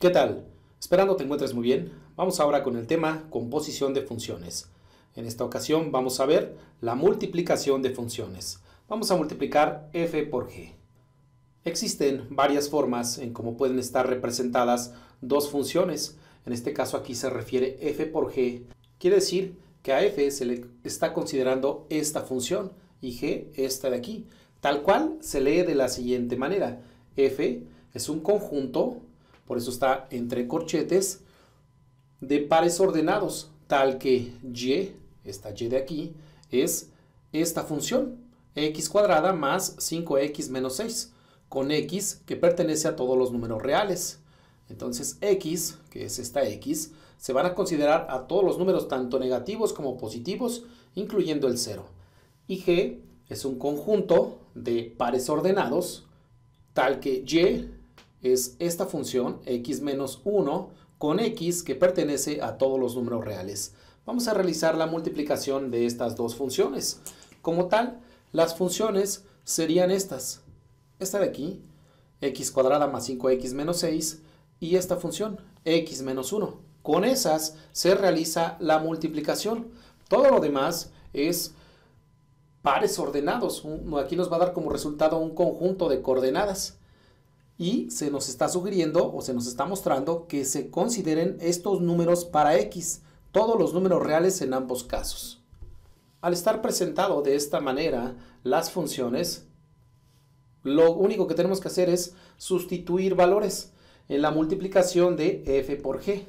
¿Qué tal? Esperando te encuentres muy bien, vamos ahora con el tema composición de funciones. En esta ocasión vamos a ver la multiplicación de funciones. Vamos a multiplicar f por g. Existen varias formas en cómo pueden estar representadas dos funciones. En este caso aquí se refiere f por g. Quiere decir que a f se le está considerando esta función y g esta de aquí. Tal cual se lee de la siguiente manera. f es un conjunto por eso está entre corchetes de pares ordenados, tal que y, esta y de aquí, es esta función, x cuadrada más 5x menos 6, con x que pertenece a todos los números reales. Entonces x, que es esta x, se van a considerar a todos los números tanto negativos como positivos, incluyendo el 0. Y g es un conjunto de pares ordenados, tal que y es esta función x menos 1 con x que pertenece a todos los números reales. Vamos a realizar la multiplicación de estas dos funciones. Como tal, las funciones serían estas. Esta de aquí, x cuadrada más 5x menos 6 y esta función, x menos 1. Con esas se realiza la multiplicación. Todo lo demás es pares ordenados. Aquí nos va a dar como resultado un conjunto de coordenadas y se nos está sugiriendo o se nos está mostrando que se consideren estos números para x, todos los números reales en ambos casos. Al estar presentado de esta manera las funciones, lo único que tenemos que hacer es sustituir valores en la multiplicación de f por g,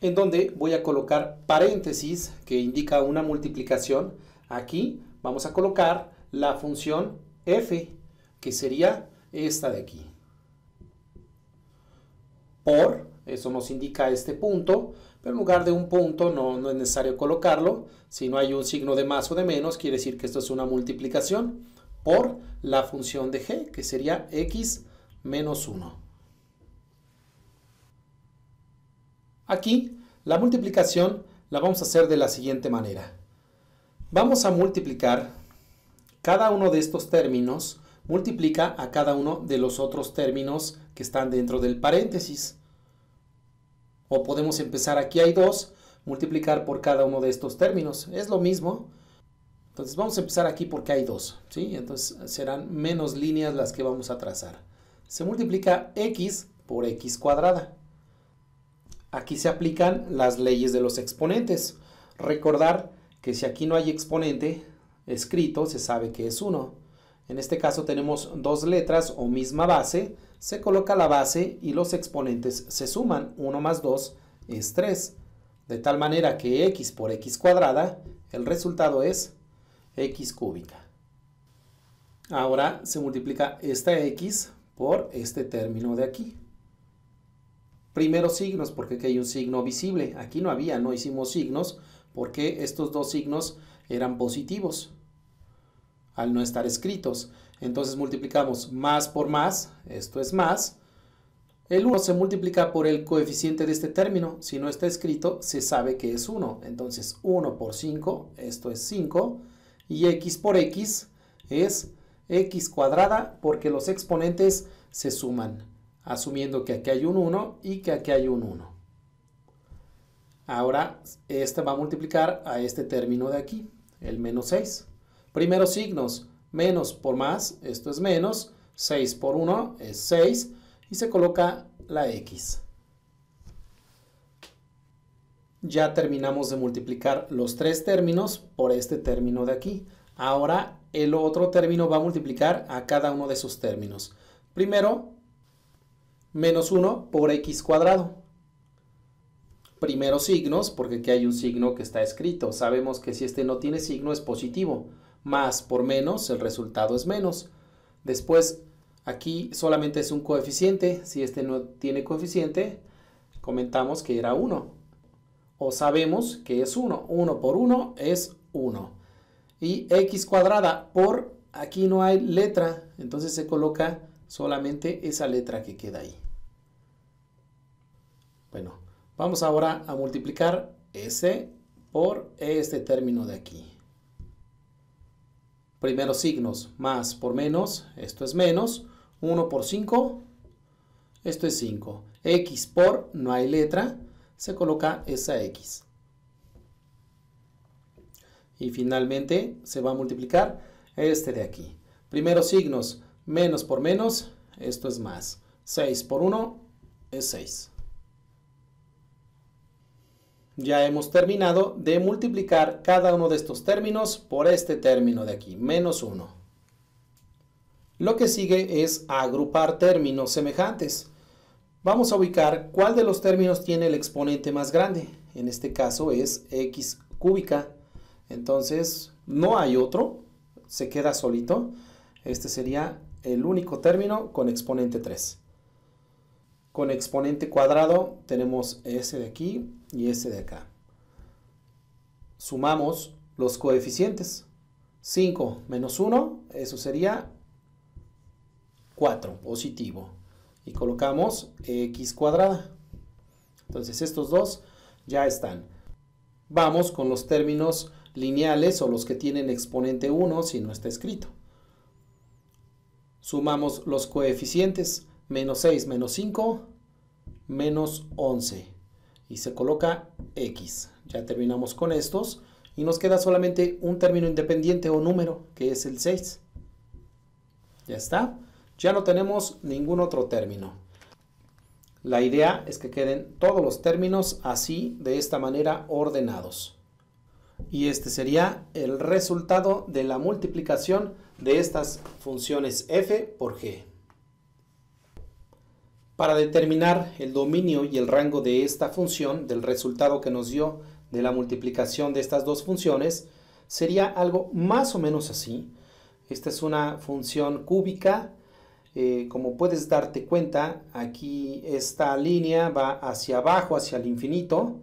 en donde voy a colocar paréntesis que indica una multiplicación. Aquí vamos a colocar la función f que sería esta de aquí. Por, eso nos indica este punto, pero en lugar de un punto no, es necesario colocarlo. Si no hay un signo de más o de menos, quiere decir que esto es una multiplicación por la función de g, que sería x menos 1. Aquí la multiplicación la vamos a hacer de la siguiente manera. Vamos a multiplicar cada uno de estos términos multiplica a cada uno de los otros términos que están dentro del paréntesis. O podemos empezar aquí hay dos, multiplicar por cada uno de estos términos. Es lo mismo. Entonces vamos a empezar aquí porque hay dos. ¿sí? Entonces serán menos líneas las que vamos a trazar. Se multiplica x por x cuadrada. Aquí se aplican las leyes de los exponentes. Recordar que si aquí no hay exponente escrito, se sabe que es 1. En este caso tenemos dos letras o misma base, se coloca la base y los exponentes se suman, 1 más 2 es 3. De tal manera que x por x cuadrada, el resultado es x cúbica. Ahora se multiplica esta x por este término de aquí. Primero signos, porque aquí hay un signo visible. Aquí no había, no hicimos signos, porque estos dos signos eran positivos al no estar escritos. Entonces multiplicamos más por más, esto es más. El 1 se multiplica por el coeficiente de este término. Si no está escrito, se sabe que es 1. Entonces 1 por 5, esto es 5. Y x por x es x cuadrada porque los exponentes se suman. Asumiendo que aquí hay un 1 y que aquí hay un 1. Ahora, este va a multiplicar a este término de aquí, el menos 6. Primeros signos, menos por más, esto es menos, 6 por 1 es 6 y se coloca la X. Ya terminamos de multiplicar los tres términos por este término de aquí. Ahora el otro término va a multiplicar a cada uno de sus términos. Primero, menos 1 por x cuadrado. Primero signos, porque aquí hay un signo que está escrito. Sabemos que si este no tiene signo es positivo más por menos, el resultado es menos. Después, aquí solamente es un coeficiente. Si este no tiene coeficiente, comentamos que era 1. O sabemos que es 1. 1 por 1 es 1. Y x cuadrada por, aquí no hay letra, entonces se coloca solamente esa letra que queda ahí. Bueno, vamos ahora a multiplicar ese por este término de aquí primeros signos, más por menos, esto es menos, 1 por 5, esto es 5. X por, no hay letra, se coloca esa X. Y finalmente se va a multiplicar este de aquí. Primeros signos, menos por menos, esto es más. 6 por 1 es 6. Ya hemos terminado de multiplicar cada uno de estos términos por este término de aquí, menos 1. Lo que sigue es agrupar términos semejantes. Vamos a ubicar cuál de los términos tiene el exponente más grande. En este caso es x cúbica. Entonces no hay otro, se queda solito. Este sería el único término con exponente 3 con exponente cuadrado tenemos ese de aquí y ese de acá. Sumamos los coeficientes. 5 menos 1, eso sería 4, positivo. Y colocamos x cuadrada. Entonces estos dos ya están. Vamos con los términos lineales o los que tienen exponente 1 si no está escrito. Sumamos los coeficientes menos 6, menos 5, menos 11. Y se coloca X. Ya terminamos con estos. Y nos queda solamente un término independiente o número, que es el 6. Ya está. Ya no tenemos ningún otro término. La idea es que queden todos los términos así, de esta manera, ordenados. Y este sería el resultado de la multiplicación de estas funciones f por g para determinar el dominio y el rango de esta función, del resultado que nos dio de la multiplicación de estas dos funciones, sería algo más o menos así. Esta es una función cúbica, eh, como puedes darte cuenta, aquí esta línea va hacia abajo, hacia el infinito,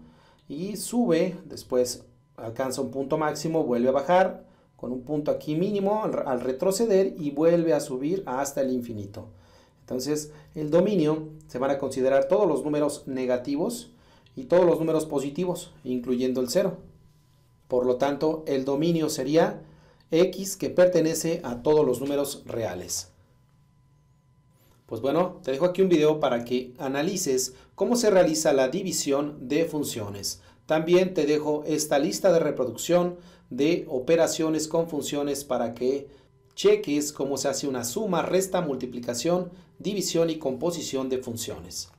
y sube, después alcanza un punto máximo, vuelve a bajar, con un punto aquí mínimo al retroceder y vuelve a subir hasta el infinito. Entonces, el dominio se van a considerar todos los números negativos y todos los números positivos, incluyendo el cero. Por lo tanto, el dominio sería x que pertenece a todos los números reales. Pues bueno, te dejo aquí un video para que analices cómo se realiza la división de funciones. También te dejo esta lista de reproducción de operaciones con funciones para que cheques cómo se hace una suma, resta, multiplicación división y composición de funciones.